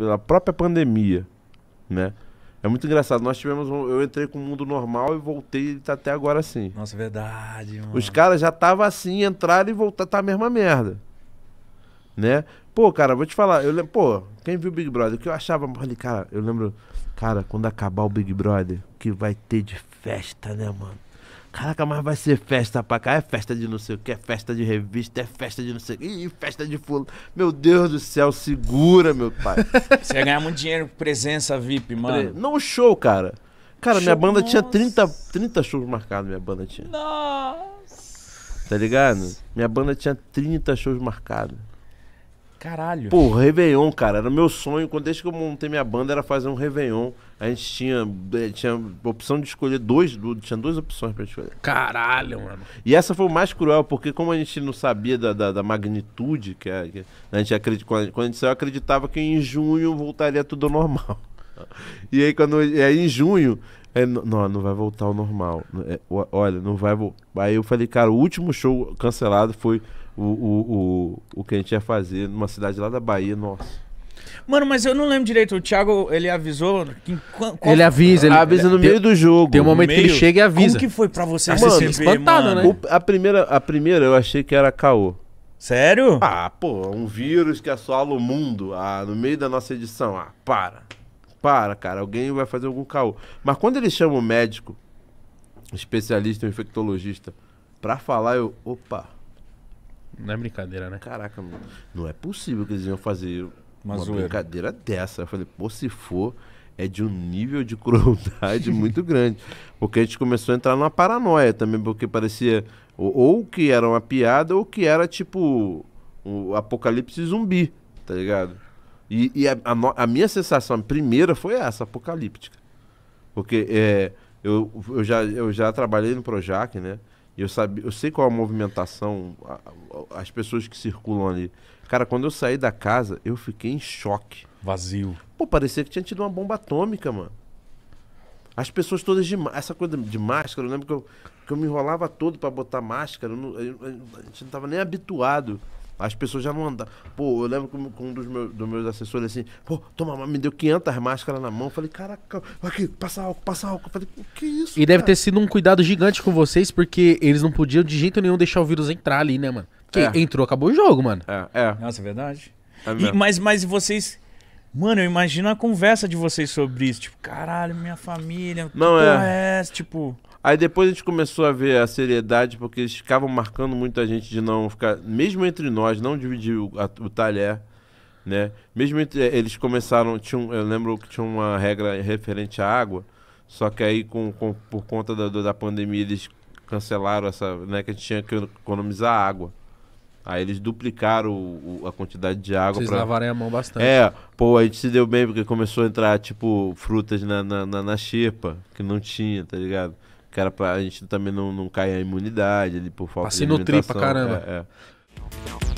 pela própria pandemia, né? É muito engraçado. Nós tivemos. Um, eu entrei com o mundo normal e voltei e tá até agora assim. Nossa, é verdade, mano. Os caras já tava assim, entraram e voltaram, tá a mesma merda. Né? Pô, cara, vou te falar. Eu lembro. Pô, quem viu Big Brother? O que eu achava. Falei, cara, eu lembro. Cara, quando acabar o Big Brother, que vai ter de festa, né, mano? Caraca, mas vai ser festa pra cá, é festa de não sei o que, é festa de revista, é festa de não sei o que, Ih, festa de fulano. Meu Deus do céu, segura, meu pai. Você ia ganhar muito dinheiro com presença VIP, mano. Não, show, cara. Cara, show, minha banda nossa. tinha 30, 30 shows marcados, minha banda tinha. Nossa. Tá ligado? Minha banda tinha 30 shows marcados. Caralho. Pô, Réveillon, cara, era o meu sonho. Quando desde que eu montei minha banda era fazer um Réveillon. A gente tinha, eh, tinha opção de escolher dois, tinha duas opções pra escolher. Caralho, mano. E essa foi o mais cruel, porque como a gente não sabia da, da, da magnitude, que a, que a gente acredita, quando, quando a gente saiu, acreditava que em junho voltaria tudo ao normal. E aí, quando, e aí em junho, é, não, não vai voltar ao normal. É, olha, não vai voltar. Aí eu falei, cara, o último show cancelado foi o, o, o, o que a gente ia fazer numa cidade lá da Bahia, nossa. Mano, mas eu não lembro direito. O Thiago, ele avisou. Que, qual... Ele avisa, ele avisa no meio do jogo. Tem um momento que ele chega e avisa. Como que foi pra você mano, espantado, né? O, a, primeira, a primeira eu achei que era caô. Sério? Ah, pô, um vírus que assola o mundo ah, no meio da nossa edição. Ah, para. Para, cara. Alguém vai fazer algum caô. Mas quando ele chama o médico, especialista, o infectologista, pra falar, eu. Opa. Não é brincadeira, né? Caraca, mano. Não é possível que eles iam fazer uma, uma brincadeira dessa. Eu falei, pô, se for, é de um nível de crueldade muito grande. Porque a gente começou a entrar numa paranoia também, porque parecia ou, ou que era uma piada ou que era tipo o um apocalipse zumbi, tá ligado? E, e a, a, a, minha sensação a primeira foi essa, apocalíptica. Porque é, eu, eu, já, eu já trabalhei no Projac, né? Eu, sabe, eu sei qual a movimentação, a, a, as pessoas que circulam ali. Cara, quando eu saí da casa, eu fiquei em choque. Vazio. Pô, parecia que tinha tido uma bomba atômica, mano. As pessoas todas de essa coisa de máscara, eu lembro que eu, que eu me enrolava todo para botar máscara, eu não, eu, a gente não tava nem habituado. As pessoas já não andam. Pô, eu lembro com, com um dos meus, dos meus assessores assim, pô, toma, me deu 500 máscaras na mão. Eu falei, caraca, aqui, passa álcool, passa álcool. Eu falei, o que é isso? E cara? deve ter sido um cuidado gigante com vocês, porque eles não podiam de jeito nenhum deixar o vírus entrar ali, né, mano? Porque é. entrou, acabou o jogo, mano. É, é. Nossa, é verdade. É e, mas, mas vocês. Mano, eu imagino a conversa de vocês sobre isso. Tipo, caralho, minha família. Não é. é. Tipo. Aí depois a gente começou a ver a seriedade, porque eles ficavam marcando muita gente de não ficar, mesmo entre nós, não dividir o, a, o talher, né? Mesmo entre, eh, eles começaram, tinha eu lembro que tinha uma regra referente à água, só que aí com, com por conta da, da pandemia eles cancelaram essa, né, que a gente tinha que economizar água. Aí eles duplicaram o, o, a quantidade de água. Vocês pra... lavarem a mão bastante. É, pô, a gente se deu bem porque começou a entrar, tipo, frutas na, na, na, na xepa, que não tinha, tá ligado? que era pra a gente também não, não cair a imunidade ali por falta Passei de alimentação. Passei no pra caramba. É, é.